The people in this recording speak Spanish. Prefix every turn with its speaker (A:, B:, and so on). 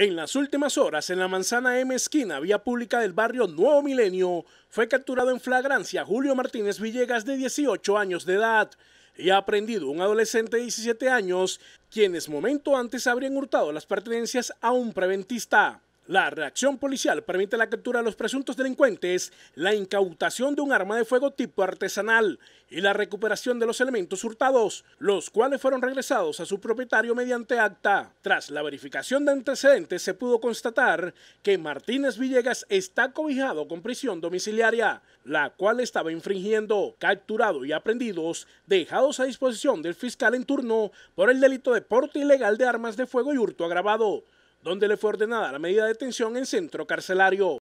A: En las últimas horas, en la manzana M esquina, vía pública del barrio Nuevo Milenio, fue capturado en flagrancia Julio Martínez Villegas de 18 años de edad y ha aprendido un adolescente de 17 años, quienes momento antes habrían hurtado las pertenencias a un preventista. La reacción policial permite la captura de los presuntos delincuentes, la incautación de un arma de fuego tipo artesanal y la recuperación de los elementos hurtados, los cuales fueron regresados a su propietario mediante acta. Tras la verificación de antecedentes se pudo constatar que Martínez Villegas está cobijado con prisión domiciliaria, la cual estaba infringiendo, capturado y aprendidos, dejados a disposición del fiscal en turno por el delito de porte ilegal de armas de fuego y hurto agravado donde le fue ordenada la medida de detención en centro carcelario.